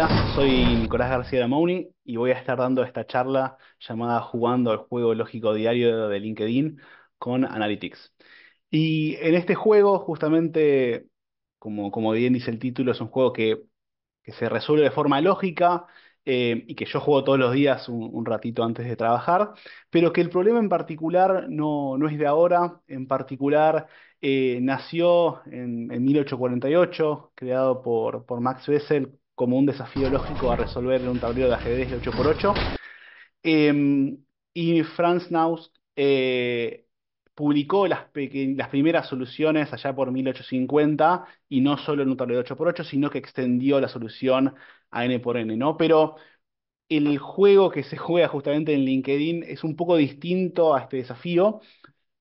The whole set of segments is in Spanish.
Hola, soy Nicolás García de y voy a estar dando esta charla llamada Jugando al juego lógico diario de LinkedIn con Analytics. Y en este juego, justamente, como, bien dice el título, es un juego que, se resuelve de forma lógica eh, y que yo juego todos los días un, ratito antes de trabajar, pero que el problema en particular no, es de ahora, en particular eh, nació en, 1848, creado por, por Max Wessel como un desafío lógico a resolver en un tablero de ajedrez de 8x8. Em, y Franz Naus eh, publicó las, primeras soluciones allá por 1850, y no solo en un tablero de 8x8, sino que extendió la solución a n por n, ¿no? Pero el juego que se juega justamente en LinkedIn es un poco distinto a este desafío.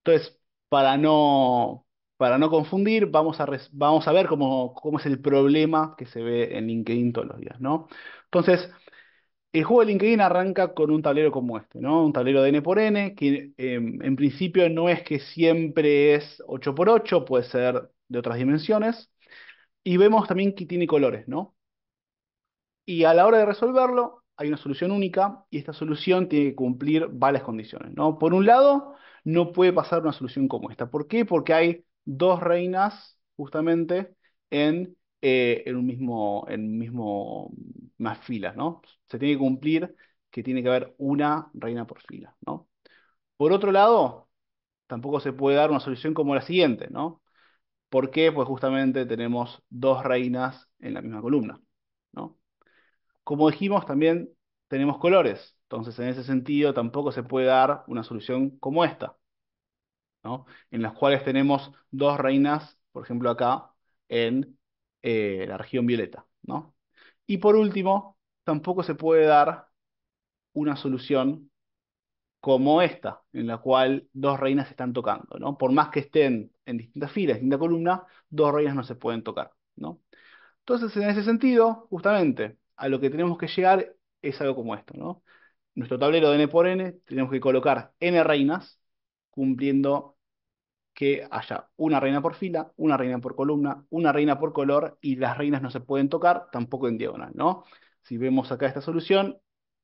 Entonces, para no, para no confundir, vamos a, ver cómo, es el problema que se ve en LinkedIn todos los días, ¿no? Entonces, el juego de LinkedIn arranca con un tablero como este, ¿no? Un tablero de n por n, que em, en principio no es que siempre es 8 por 8, puede ser de otras dimensiones. Y vemos también que tiene colores, ¿no? Y a la hora de resolverlo, hay una solución única y esta solución tiene que cumplir varias condiciones, ¿no? Por un lado, no puede pasar una solución como esta. ¿Por qué? Porque hay dos reinas justamente en, eh, un mismo, en mismo, más filas, ¿no? Se tiene que cumplir que tiene que haber una reina por fila, ¿no? Por otro lado, tampoco se puede dar una solución como la siguiente, ¿no? ¿Por qué? Pues justamente tenemos dos reinas en la misma columna, ¿no? Como dijimos, también tenemos colores, entonces en ese sentido tampoco se puede dar una solución como esta, en las cuales tenemos dos reinas, por ejemplo, acá en eh, la región violeta, ¿no? Y por último, tampoco se puede dar una solución como esta, en la cual dos reinas se están tocando, ¿no? Por más que estén en distintas filas, en distintas columnas, dos reinas no se pueden tocar, ¿no? Entonces, en ese sentido, justamente, a lo que tenemos que llegar es algo como esto, ¿no? Nuestro tablero de n por n, tenemos que colocar n reinas cumpliendo que haya una reina por fila, una reina por columna, una reina por color y las reinas no se pueden tocar, tampoco en diagonal, ¿no? Si vemos acá esta solución,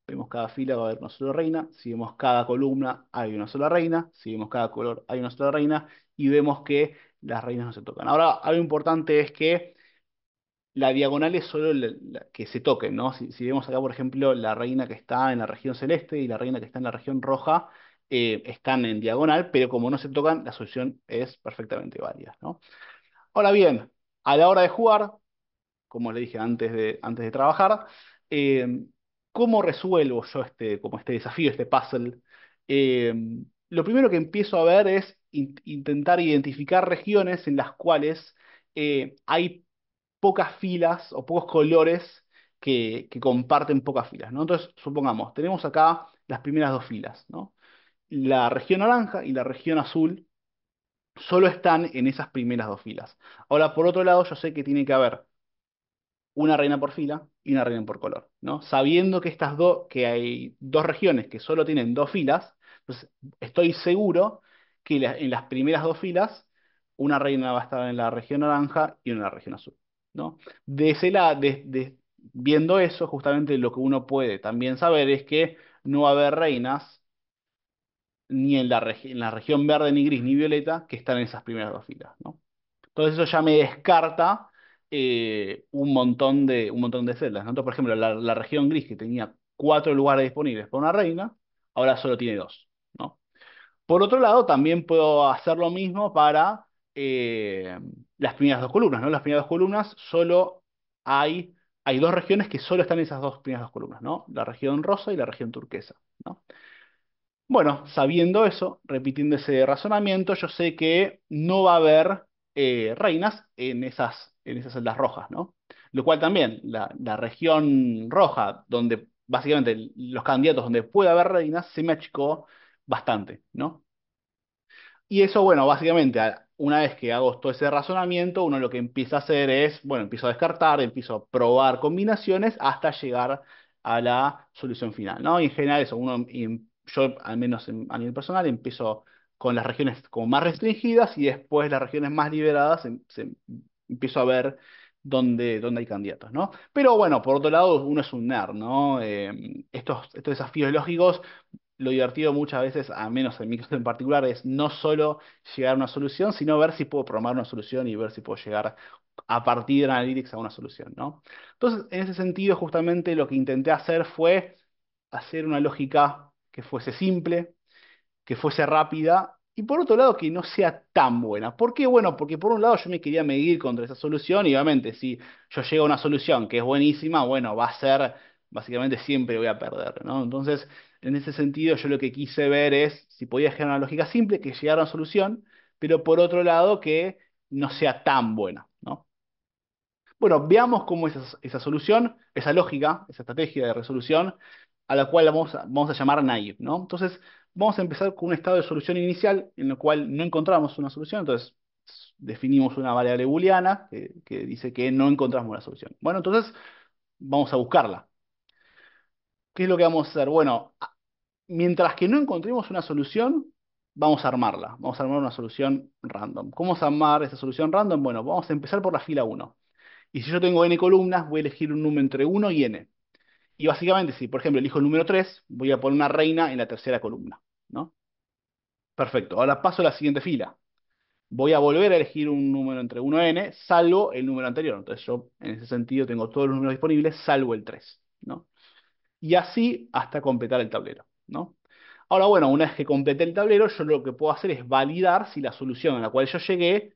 vemos cada fila va a haber una sola reina, si vemos cada columna hay una sola reina, si vemos cada color hay una sola reina y vemos que las reinas no se tocan. Ahora, algo importante es que la diagonal es solo la, que se toque, ¿no? si vemos acá, por ejemplo, la reina que está en la región celeste y la reina que está en la región roja, están eh, en diagonal, pero como no se tocan, la solución es perfectamente válida, ¿no? Ahora bien, a la hora de jugar, como le dije antes de, antes de trabajar, eh, ¿cómo resuelvo yo este, como este desafío, este puzzle? Eh, lo primero que empiezo a ver es intentar identificar regiones en las cuales hay pocas filas o pocos colores que, que comparten pocas filas, ¿no? Entonces, supongamos, tenemos acá las primeras dos filas, ¿no? la región naranja y la región azul solo están en esas primeras dos filas. Ahora, por otro lado, yo sé que tiene que haber una reina por fila y una reina por color, ¿no? Sabiendo que estas dos, que hay dos regiones que solo tienen dos filas, estoy seguro que en las primeras dos filas una reina va a estar en la región naranja y una en la región azul, ¿no? De ese lado, viendo eso, justamente lo que uno puede también saber es que no va a haber reinas ni en la, región verde, ni gris, ni violeta, que están en esas primeras dos filas, Entonces eso ya me descarta eh, un, montón de, un montón de celdas, por ejemplo, la, región gris que tenía cuatro lugares disponibles para una reina, ahora solo tiene dos, ¿no? Por otro lado, también puedo hacer lo mismo para eh, las primeras dos columnas, ¿no? Las primeras dos columnas solo hay, hay dos regiones que solo están en esas dos primeras dos columnas, ¿no? La región rosa y la región turquesa, bueno, sabiendo eso, repitiendo ese razonamiento, yo sé que no va a haber eh, reinas en esas, en esas celdas rojas, ¿no? Lo cual también, la, región roja, donde básicamente los candidatos donde puede haber reinas, se me achicó bastante, ¿no? Y eso, bueno, básicamente, una vez que hago todo ese razonamiento, uno lo que empieza a hacer es, bueno, empiezo a descartar, empiezo a probar combinaciones hasta llegar a la solución final, ¿no? Y en general eso, uno em, yo al menos a nivel personal empiezo con las regiones como más restringidas y después las regiones más liberadas em, empiezo a ver dónde, dónde hay candidatos, ¿no? Pero bueno, por otro lado, uno es un nerd, ¿no? Em, estos, estos desafíos lógicos, lo divertido muchas veces, al menos en mi caso en particular, es no solo llegar a una solución, sino ver si puedo programar una solución y ver si puedo llegar a partir de Analytics a una solución, ¿no? Entonces, en ese sentido, justamente lo que intenté hacer fue hacer una lógica que fuese simple, que fuese rápida y por otro lado que no sea tan buena. ¿Por qué? Bueno, porque por un lado yo me quería medir contra esa solución y obviamente si yo llego a una solución que es buenísima, bueno, va a ser, básicamente siempre voy a perder, ¿no? Entonces, en ese sentido yo lo que quise ver es si podía generar una lógica simple, que llegara a una solución, pero por otro lado que no sea tan buena, ¿no? Bueno, veamos cómo esa solución, esa lógica, esa estrategia de resolución a la cual vamos a, vamos a llamar naive, ¿no? Entonces, vamos a empezar con un estado de solución inicial en el cual no encontramos una solución, entonces definimos una variable booleana que, dice que no encontramos una solución. Bueno, entonces vamos a buscarla. ¿Qué es lo que vamos a hacer? Bueno, mientras que no encontremos una solución, vamos a armarla. Vamos a armar una solución random. ¿Cómo vamos a armar esa solución random? Bueno, vamos a empezar por la fila 1. Y si yo tengo n columnas, voy a elegir un número entre 1 y n. Y básicamente, si por ejemplo elijo el número 3, voy a poner una reina en la tercera columna. ¿no? Perfecto. Ahora paso a la siguiente fila. Voy a volver a elegir un número entre 1 y n, salvo el número anterior. Entonces yo, en ese sentido, tengo todos los números disponibles, salvo el 3. ¿no? Y así hasta completar el tablero. ¿no? Ahora, bueno, una vez que complete el tablero, yo lo que puedo hacer es validar si la solución a la cual yo llegué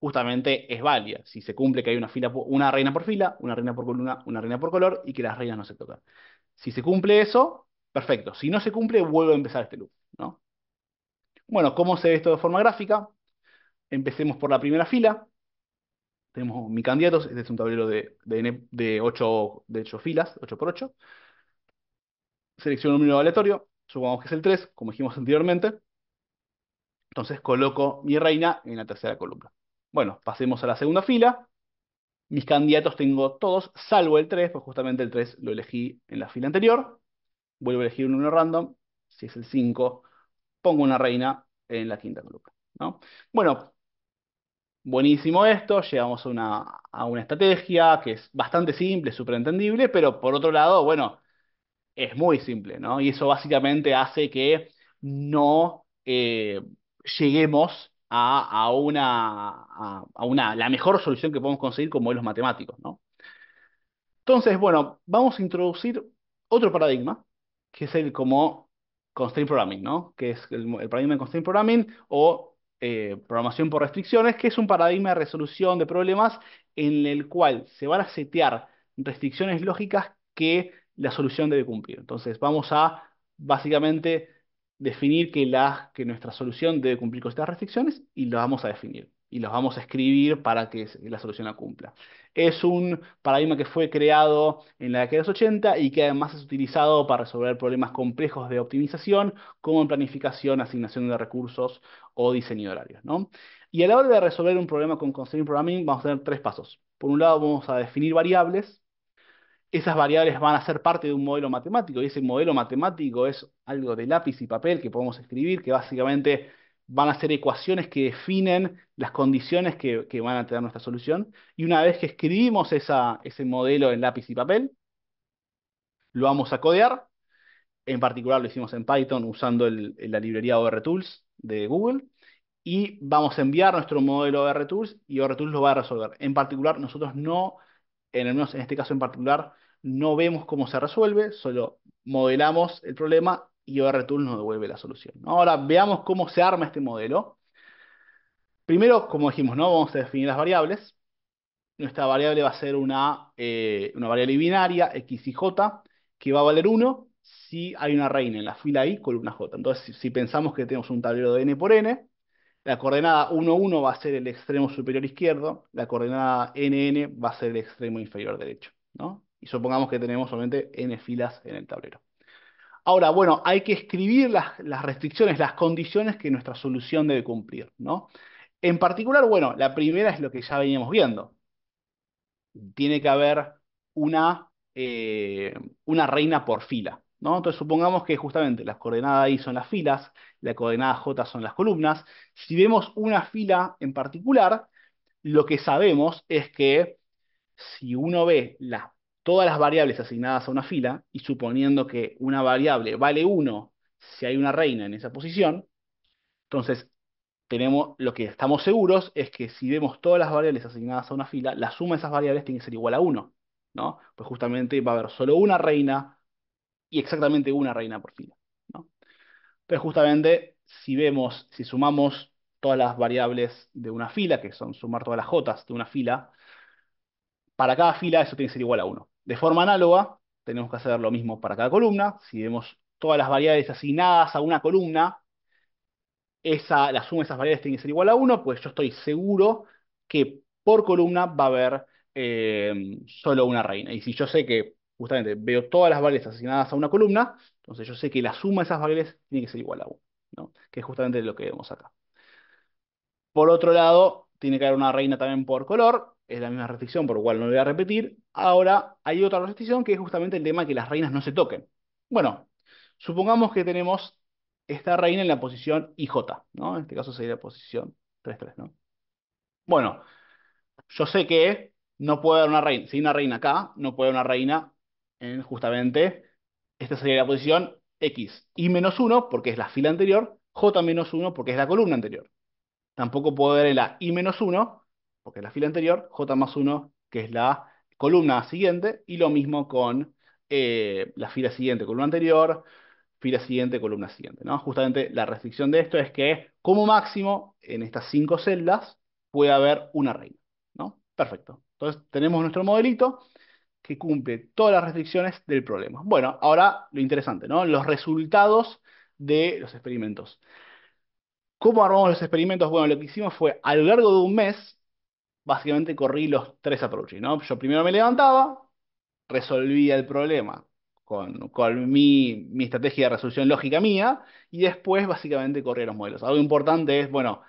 justamente es válida, si se cumple que hay una, fila, una reina por fila, una reina por columna, una reina por color y que las reinas no se tocan. Si se cumple eso, perfecto. Si no se cumple, vuelvo a empezar este loop. ¿no? Bueno, ¿cómo se ve esto de forma gráfica? Empecemos por la primera fila. Tenemos mi candidato, este es un tablero de, 8, de filas, 8 x 8. Selecciono un número aleatorio, supongamos que es el 3, como dijimos anteriormente. Entonces coloco mi reina en la tercera columna. Bueno, pasemos a la segunda fila. Mis candidatos tengo todos, salvo el 3, pues justamente el 3 lo elegí en la fila anterior. Vuelvo a elegir un 1 random. Si es el 5, pongo una reina en la quinta columna. ¿no? Bueno, buenísimo esto. Llegamos a una, estrategia que es bastante simple, súper entendible, pero por otro lado, bueno, es muy simple, ¿no? Y eso básicamente hace que no eh, lleguemos a, una, la mejor solución que podemos conseguir con modelos matemáticos, ¿no? Entonces, bueno, vamos a introducir otro paradigma, que es el como constraint programming, ¿no? Que es el, paradigma de constraint programming o eh, programación por restricciones, que es un paradigma de resolución de problemas en el cual se van a setear restricciones lógicas que la solución debe cumplir. Entonces, vamos a básicamente definir que, las, que nuestra solución debe cumplir con estas restricciones y lo vamos a definir y los vamos a escribir para que la solución la cumpla. Es un paradigma que fue creado en la década de los 80 y que además es utilizado para resolver problemas complejos de optimización, como en planificación, asignación de recursos o diseño de horarios. Y a la hora de resolver un problema con Constraint Programming vamos a tener tres pasos. Por un lado vamos a definir variables, esas variables van a ser parte de un modelo matemático y ese modelo matemático es algo de lápiz y papel que podemos escribir, que básicamente van a ser ecuaciones que definen las condiciones que, van a tener nuestra solución. Y una vez que escribimos esa, ese modelo en lápiz y papel, lo vamos a codear. En particular lo hicimos en Python usando la librería ORTools de Google. Y vamos a enviar nuestro modelo de ORTools y ORTools lo va a resolver. En particular nosotros no en, este caso en particular, no vemos cómo se resuelve, solo modelamos el problema y ORTool nos devuelve la solución. Ahora veamos cómo se arma este modelo. Primero, como dijimos, ¿no? vamos a definir las variables. Nuestra variable va a ser una, eh, variable binaria, x y j, que va a valer 1 si hay una reina en la fila i, columna j. Entonces, si pensamos que tenemos un tablero de n por n, la coordenada 1,1 va a ser el extremo superior izquierdo, la coordenada NN va a ser el extremo inferior derecho, Y supongamos que tenemos solamente n filas en el tablero. Ahora, bueno, hay que escribir las, restricciones, las condiciones que nuestra solución debe cumplir, ¿no? En particular, bueno, la primera es lo que ya veníamos viendo. Tiene que haber una eh, reina por fila, entonces supongamos que justamente las coordenadas I son las filas, la coordenada J son las columnas. Si vemos una fila en particular, lo que sabemos es que si uno ve todas las variables asignadas a una fila, y suponiendo que una variable vale 1 si hay una reina en esa posición, entonces tenemos, lo que estamos seguros es que si vemos todas las variables asignadas a una fila, la suma de esas variables tiene que ser igual a 1, ¿no? Pues justamente va a haber solo una reina y exactamente una reina por fila. ¿no? justamente si vemos, si sumamos todas las variables de una fila, que son sumar todas las jotas de una fila, para cada fila eso tiene que ser igual a 1. De forma análoga, tenemos que hacer lo mismo para cada columna. Si vemos todas las variables asignadas a una columna, esa, la suma de esas variables tiene que ser igual a 1, pues yo estoy seguro que por columna va a haber eh, solo una reina. Y si yo sé que justamente veo todas las variables asignadas a una columna, entonces yo sé que la suma de esas variables tiene que ser igual a 1, que es justamente lo que vemos acá. Por otro lado, tiene que haber una reina también por color, es la misma restricción, por lo cual no lo voy a repetir. Ahora, hay otra restricción que es justamente el tema de que las reinas no se toquen. Bueno, supongamos que tenemos esta reina en la posición IJ, ¿no? En este caso sería la posición 3,3, ¿no? Bueno, yo sé que no puede haber una reina, si hay una reina acá, no puede haber una reina en justamente, esta sería la posición X y menos 1 porque es la fila anterior, J menos 1 porque es la columna anterior. Tampoco puedo ver en la I menos 1 porque es la fila anterior, J más 1 que es la columna siguiente y lo mismo con eh, la fila siguiente, columna anterior, fila siguiente, columna siguiente. ¿no? Justamente la restricción de esto es que como máximo en estas cinco celdas puede haber una reina. ¿no? Perfecto. Entonces tenemos nuestro modelito que cumple todas las restricciones del problema. Bueno, ahora lo interesante, ¿no? Los resultados de los experimentos. ¿Cómo armamos los experimentos? Bueno, lo que hicimos fue a lo largo de un mes, básicamente corrí los tres approaches, ¿no? Yo primero me levantaba, resolvía el problema con, con mi, estrategia de resolución lógica mía y después básicamente corría los modelos. Algo importante es, bueno,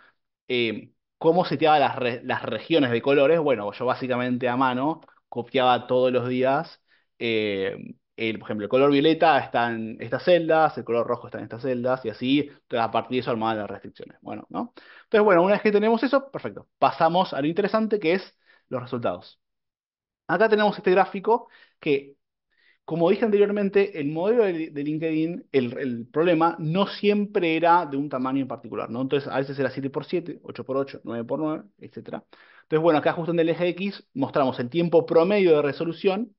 eh, cómo seteaba las, las regiones de colores. Bueno, yo básicamente a mano copiaba todos los días, eh, el, por ejemplo, el color violeta está en estas celdas, el color rojo está en estas celdas, y así a partir de eso armaba las restricciones. Bueno, ¿no? Entonces, bueno, una vez que tenemos eso, perfecto. Pasamos a lo interesante que es los resultados. Acá tenemos este gráfico que, como dije anteriormente, el modelo de, LinkedIn, el, problema no siempre era de un tamaño en particular, ¿no? Entonces, a veces era 7x7, 8x8, 9x9, etc. Entonces, bueno, acá justo en el eje X mostramos el tiempo promedio de resolución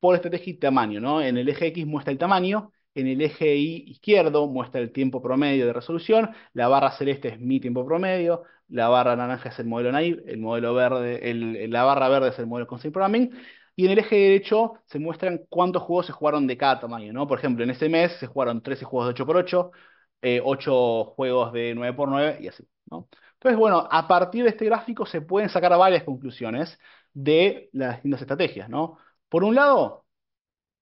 por estrategia y tamaño, ¿no? En el eje X muestra el tamaño, en el eje Y izquierdo muestra el tiempo promedio de resolución, la barra celeste es mi tiempo promedio, la barra naranja es el modelo naive, el modelo verde, la barra verde es el modelo Constant Programming, y en el eje derecho se muestran cuántos juegos se jugaron de cada tamaño, ¿no? Por ejemplo, en ese mes se jugaron 13 juegos de 8x8, 8 eh, juegos de 9x9 y así, ¿no? Entonces, bueno, a partir de este gráfico se pueden sacar varias conclusiones de las distintas estrategias, ¿no? Por un lado,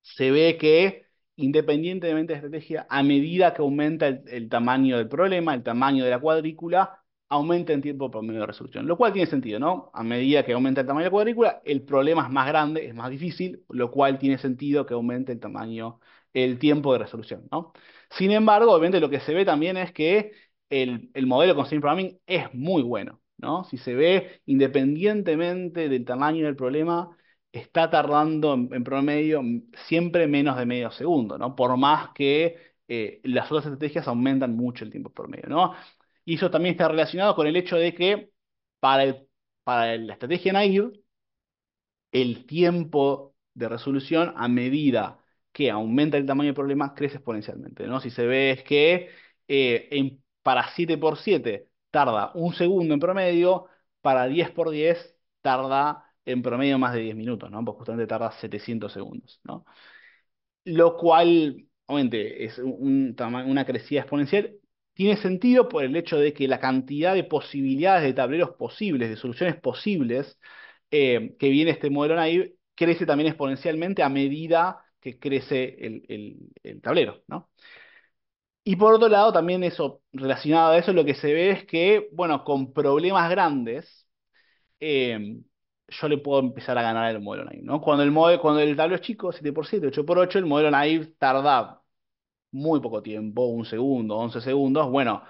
se ve que independientemente de estrategia, a medida que aumenta el, tamaño del problema, el tamaño de la cuadrícula, aumenta el tiempo promedio de resolución, lo cual tiene sentido, ¿no? A medida que aumenta el tamaño de la cuadrícula, el problema es más grande, es más difícil, lo cual tiene sentido que aumente el tamaño, el tiempo de resolución, ¿no? Sin embargo, obviamente lo que se ve también es que el, modelo con Stream Programming es muy bueno, ¿no? Si se ve independientemente del tamaño del problema, está tardando en, promedio siempre menos de medio segundo, ¿no? Por más que eh, las otras estrategias aumentan mucho el tiempo promedio, ¿no? Y eso también está relacionado con el hecho de que para, para la estrategia naive, el tiempo de resolución a medida que aumenta el tamaño del problema crece exponencialmente, ¿no? Si se ve es que eh, en para 7x7 tarda un segundo en promedio, para 10x10 tarda en promedio más de 10 minutos, ¿no? Porque justamente tarda 700 segundos, ¿no? Lo cual, obviamente, es una crecida exponencial. Tiene sentido por el hecho de que la cantidad de posibilidades de tableros posibles, de soluciones posibles, eh, que viene este modelo naive, crece también exponencialmente a medida que crece el, el tablero, ¿no? Y por otro lado, también eso, relacionado a eso, lo que se ve es que, bueno, con problemas grandes, em, yo le puedo empezar a ganar el modelo naive, ¿no? Cuando el, modelo, cuando el tablero es chico, 7x7, 8x8, el modelo naive tarda muy poco tiempo, un segundo, 11 segundos, bueno,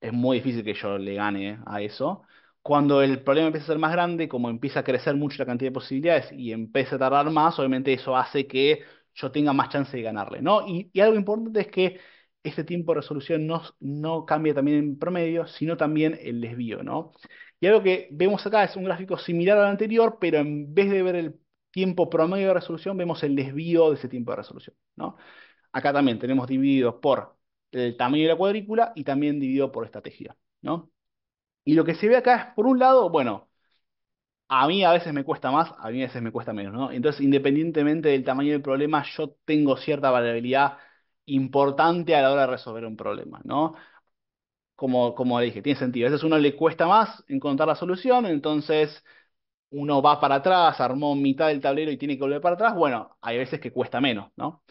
es muy difícil que yo le gane a eso. Cuando el problema empieza a ser más grande, como empieza a crecer mucho la cantidad de posibilidades y empieza a tardar más, obviamente eso hace que yo tenga más chance de ganarle, ¿no? y algo importante es que este tiempo de resolución no, cambia también en promedio, sino también el desvío, ¿no? Y algo que vemos acá es un gráfico similar al anterior, pero en vez de ver el tiempo promedio de resolución, vemos el desvío de ese tiempo de resolución, ¿no? Acá también tenemos dividido por el tamaño de la cuadrícula y también dividido por estrategia, ¿no? Y lo que se ve acá es, por un lado, bueno, a mí a veces me cuesta más, a mí a veces me cuesta menos, ¿no? Entonces, independientemente del tamaño del problema, yo tengo cierta variabilidad importante a la hora de resolver un problema, ¿no? Como, como dije, tiene sentido. A veces uno le cuesta más encontrar la solución, entonces uno va para atrás, armó mitad del tablero y tiene que volver para atrás. Bueno, hay veces que cuesta menos, ¿no?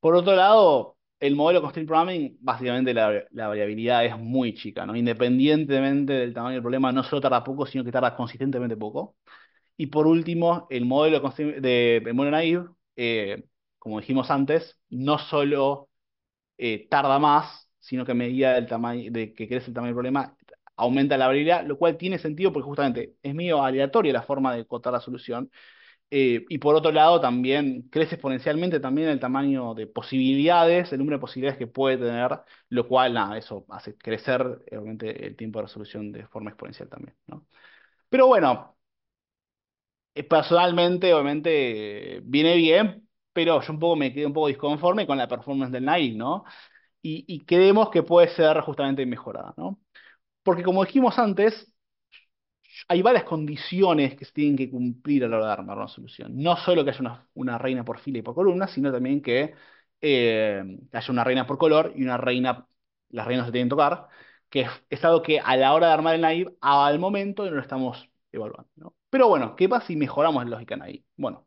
Por otro lado, el modelo Constraint Programming, básicamente la, variabilidad es muy chica, ¿no? Independientemente del tamaño del problema, no solo tarda poco, sino que tarda consistentemente poco. Y por último, el modelo de, memoria de modelo naive eh, como dijimos antes, no solo eh, tarda más, sino que a medida del tamaño, de que crece el tamaño del problema, aumenta la variabilidad, lo cual tiene sentido porque justamente es medio aleatoria la forma de cotar la solución. Eh, y por otro lado, también crece exponencialmente también el tamaño de posibilidades, el número de posibilidades que puede tener, lo cual, nada, eso hace crecer eh, el tiempo de resolución de forma exponencial también, ¿no? Pero bueno, personalmente, obviamente, viene bien pero yo un poco me quedé un poco disconforme con la performance del naive, ¿no? Y, creemos que puede ser justamente mejorada, ¿no? Porque como dijimos antes, hay varias condiciones que se tienen que cumplir a la hora de armar una solución. No solo que haya una, reina por fila y por columna, sino también eh, que haya una reina por color y una reina, las reinas se tienen que tocar, que es, algo que a la hora de armar el naive, al momento no lo estamos evaluando. Pero bueno, ¿qué pasa si mejoramos la lógica naive? Bueno,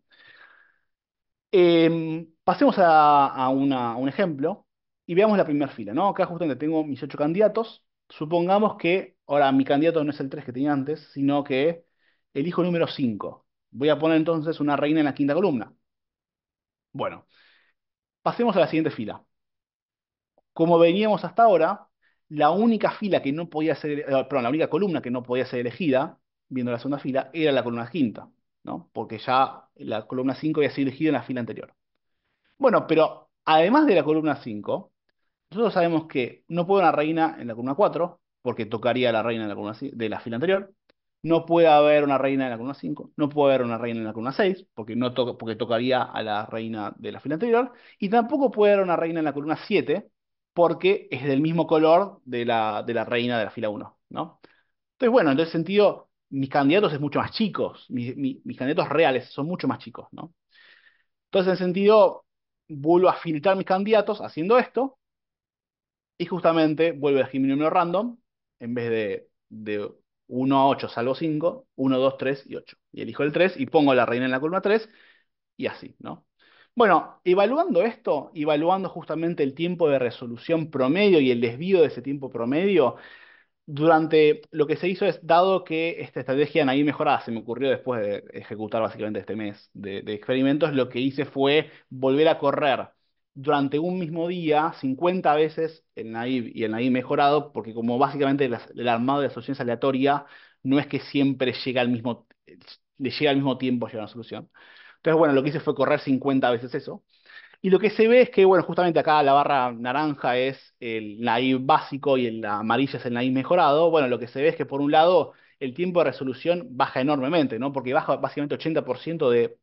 Em, pasemos a, un ejemplo y veamos la primera fila, ¿no? Acá justamente tengo mis ocho candidatos. Supongamos que ahora mi candidato no es el 3 que tenía antes, sino que elijo el número 5. Voy a poner entonces una reina en la quinta columna. Bueno, pasemos a la siguiente fila. Como veníamos hasta ahora, la única fila que no podía ser, eh, perdón, la única columna que no podía ser elegida, viendo la segunda fila, era la columna quinta. Porque ya la columna 5 había sido elegida en la fila anterior. Bueno, pero además de la columna 5, nosotros sabemos que no puede una reina en la columna 4, porque tocaría a la reina de la fila anterior. No puede haber una reina en la columna 5, no puede haber una reina en la columna 6, porque, no porque tocaría a la reina de la fila anterior, y tampoco puede haber una reina en la columna 7, porque es del mismo color de la, de la reina de la fila 1, ¿no? Entonces, bueno, en el sentido, mis candidatos es mucho más chicos, mis candidatos reales son mucho más chicos, ¿no? Entonces, en ese sentido, vuelvo a filtrar mis candidatos haciendo esto, y justamente vuelvo a elegir mi número random, en vez de, 1 a 8 salvo 5, 1, 2, 3 y 8. Y elijo el 3 y pongo la reina en la columna 3, y así, ¿no? Bueno, evaluando esto, evaluando justamente el tiempo de resolución promedio y el desvío de ese tiempo promedio, durante lo que se hizo es, dado que esta estrategia en ahí mejorada se me ocurrió después de ejecutar básicamente este mes de, experimentos, lo que hice fue volver a correr durante un mismo día 50 veces en naive y en naive mejorado, porque como básicamente el armado de la solución es aleatoria, no es que siempre llega al mismo, le llega al mismo tiempo a llegar a una solución. Entonces, bueno, lo que hice fue correr 50 veces eso. Y lo que se ve es que, bueno, justamente acá la barra naranja es el naive básico y el amarillo es el naive mejorado. Bueno, lo que se ve es que por un lado el tiempo de resolución baja enormemente, ¿no? Porque baja básicamente 80% de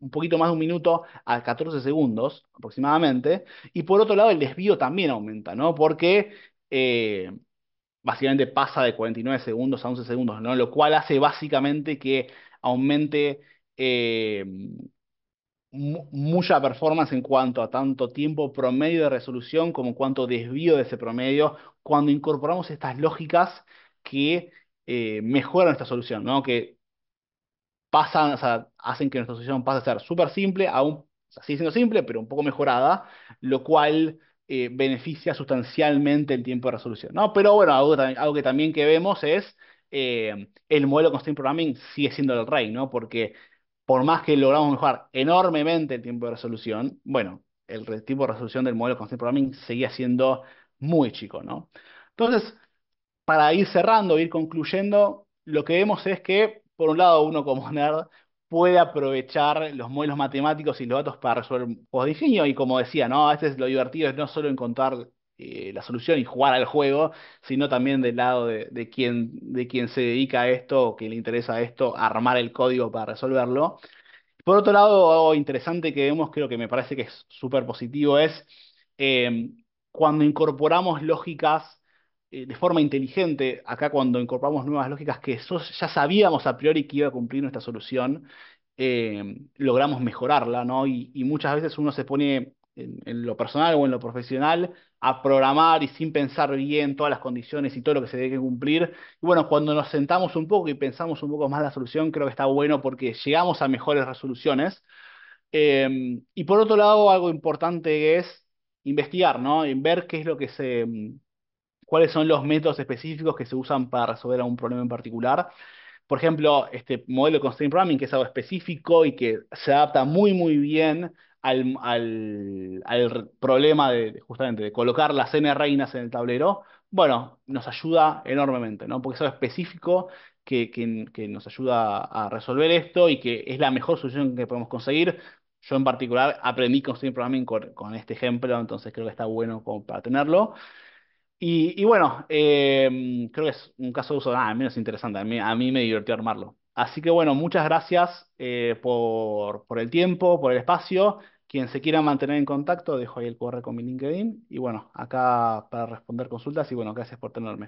un poquito más de un minuto a 14 segundos aproximadamente. Y por otro lado el desvío también aumenta, ¿no? Porque eh, básicamente pasa de 49 segundos a 11 segundos, ¿no? Lo cual hace básicamente que aumente... Eh, mucha performance en cuanto a tanto tiempo promedio de resolución como cuanto desvío de ese promedio cuando incorporamos estas lógicas que eh, mejoran nuestra solución, ¿no? que pasan, o sea, hacen que nuestra solución pase a ser súper simple, aún sigue siendo simple, pero un poco mejorada, lo cual eh, beneficia sustancialmente el tiempo de resolución. ¿no? Pero bueno, algo, que también que vemos es eh, el modelo Constraint Programming sigue siendo el rey, ¿no? porque por más que logramos mejorar enormemente el tiempo de resolución, bueno, el tipo de resolución del modelo Constant Programming seguía siendo muy chico, ¿no? Entonces, para ir cerrando, ir concluyendo, lo que vemos es que, por un lado, uno como nerd puede aprovechar los modelos matemáticos y los datos para resolver un de y como decía, ¿no? A veces lo divertido es no solo encontrar eh, la solución y jugar al juego, sino también del lado de, quien, de se dedica a esto o le interesa esto, armar el código para resolverlo. Por otro lado, algo interesante que vemos, creo que me parece que es súper positivo, es eh, cuando incorporamos lógicas eh, de forma inteligente, acá cuando incorporamos nuevas lógicas que ya sabíamos a priori que iba a cumplir nuestra solución, logramos mejorarla, ¿no? Y, muchas veces uno se pone en, lo personal o en lo profesional a programar y sin pensar bien todas las condiciones y todo lo que se tiene que cumplir. Y bueno, cuando nos sentamos un poco y pensamos un poco más la solución, creo que está bueno porque llegamos a mejores resoluciones. Em, y por otro lado, algo importante es investigar, ¿no? En ver qué es lo que se, em, cuáles son los métodos específicos que se usan para resolver un problema en particular. Por ejemplo, este modelo de constraint programming, que es algo específico y que se adapta muy, muy bien al, problema de justamente de colocar las N reinas en el tablero, bueno, nos ayuda enormemente, ¿no? Porque es algo específico que, nos ayuda a resolver esto y que es la mejor solución que podemos conseguir. Yo en particular aprendí construir programming con, este ejemplo, entonces creo que está bueno como para tenerlo. Y, bueno, eh, creo que es un caso de uso, al ah, menos interesante, a mí, me divirtió armarlo. Así que bueno, muchas gracias eh, por, por el tiempo, por el espacio. Quien se quiera mantener en contacto, dejo ahí el correo con mi LinkedIn. Y bueno, acá para responder consultas y bueno, gracias por tenerme.